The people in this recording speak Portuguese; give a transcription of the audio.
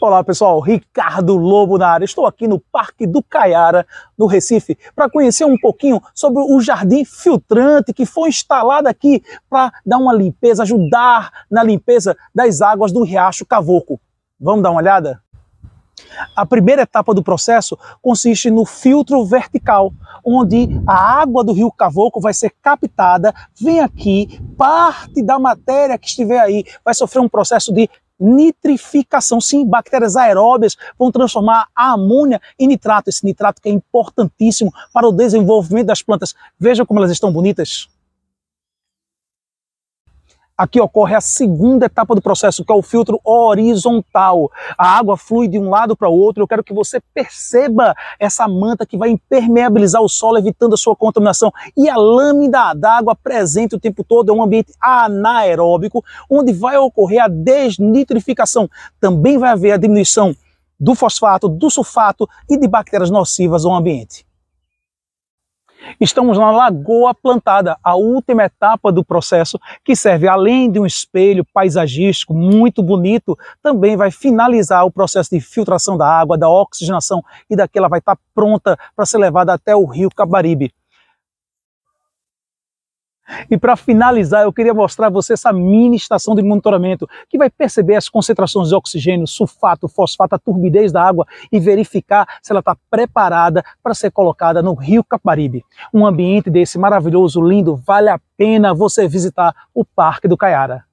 Olá pessoal, Ricardo Lobo na área. Estou aqui no Parque do Caiara, no Recife, para conhecer um pouquinho sobre o jardim filtrante que foi instalado aqui para dar uma limpeza, ajudar na limpeza das águas do Riacho Cavoco. Vamos dar uma olhada? A primeira etapa do processo consiste no filtro vertical, onde a água do rio Cavoco vai ser captada, vem aqui, parte da matéria que estiver aí vai sofrer um processo de nitrificação. Sim, bactérias aeróbias vão transformar a amônia em nitrato. Esse nitrato que é importantíssimo para o desenvolvimento das plantas. Vejam como elas estão bonitas. Aqui ocorre a segunda etapa do processo, que é o filtro horizontal. A água flui de um lado para o outro. Eu quero que você perceba essa manta que vai impermeabilizar o solo, evitando a sua contaminação. E a lâmina d'água presente o tempo todo é um ambiente anaeróbico, onde vai ocorrer a desnitrificação. Também vai haver a diminuição do fosfato, do sulfato e de bactérias nocivas ao ambiente. Estamos na Lagoa Plantada, a última etapa do processo, que serve além de um espelho paisagístico muito bonito, também vai finalizar o processo de filtração da água, da oxigenação e daqui ela vai estar pronta para ser levada até o rio Cabaribe. E para finalizar, eu queria mostrar a você essa mini estação de monitoramento que vai perceber as concentrações de oxigênio, sulfato, fosfato, a turbidez da água e verificar se ela está preparada para ser colocada no Rio Caparibe. Um ambiente desse maravilhoso, lindo, vale a pena você visitar o Parque do Caiara.